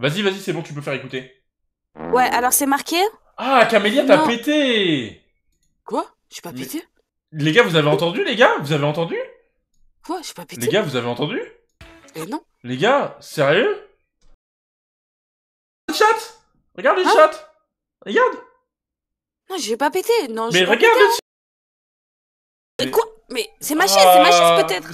Vas-y, vas-y, c'est bon, tu peux faire écouter. Ouais, alors c'est marqué Ah, Camélia, t'as pété Quoi J'ai pas pété Les gars, vous avez entendu, les gars Vous avez entendu Quoi J'ai pas pété Les gars, vous avez entendu non Les gars, sérieux Le chat Regarde le chat Regarde hein Non, j'ai pas pété Non, j'ai pas regarde le hein. chat Mais quoi Mais c'est ma ah, chaise, c'est ma chaise peut-être